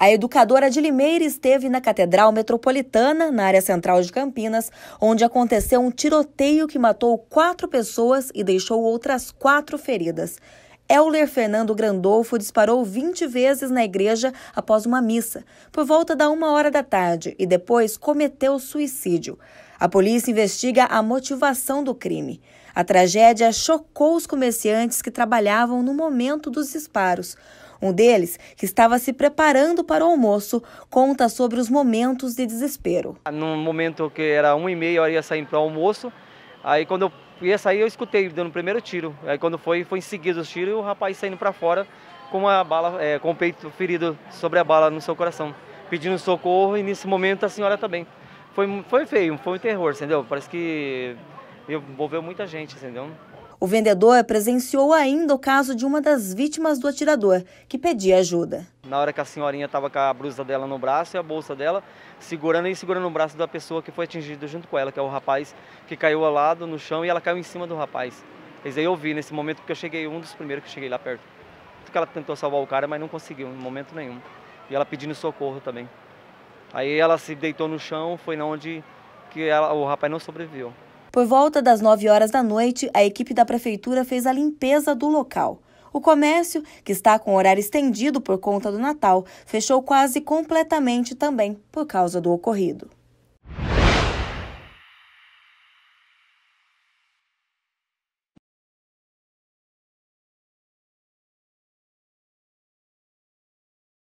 A educadora de Limeira esteve na Catedral Metropolitana, na área central de Campinas, onde aconteceu um tiroteio que matou quatro pessoas e deixou outras quatro feridas. Euler Fernando Grandolfo disparou 20 vezes na igreja após uma missa, por volta da uma hora da tarde, e depois cometeu suicídio. A polícia investiga a motivação do crime. A tragédia chocou os comerciantes que trabalhavam no momento dos disparos. Um deles, que estava se preparando para o almoço, conta sobre os momentos de desespero. Num momento que era uma e meia, eu ia sair para o almoço. Aí quando eu ia sair, eu escutei dando o primeiro tiro. Aí quando foi, foi em seguida os tiros e o rapaz saindo para fora com a bala, é, com o peito ferido sobre a bala no seu coração, pedindo socorro. E nesse momento a senhora também. Foi, foi feio, foi um terror, entendeu? Parece que envolveu muita gente, entendeu? O vendedor presenciou ainda o caso de uma das vítimas do atirador, que pedia ajuda. Na hora que a senhorinha estava com a blusa dela no braço e a bolsa dela, segurando e segurando o braço da pessoa que foi atingida junto com ela, que é o rapaz que caiu ao lado no chão e ela caiu em cima do rapaz. Mas aí eu vi nesse momento, porque eu cheguei, um dos primeiros que cheguei lá perto. Porque ela tentou salvar o cara, mas não conseguiu em momento nenhum. E ela pedindo socorro também. Aí ela se deitou no chão, foi na onde que ela, o rapaz não sobreviveu. Por volta das 9 horas da noite, a equipe da prefeitura fez a limpeza do local. O comércio, que está com horário estendido por conta do Natal, fechou quase completamente também por causa do ocorrido.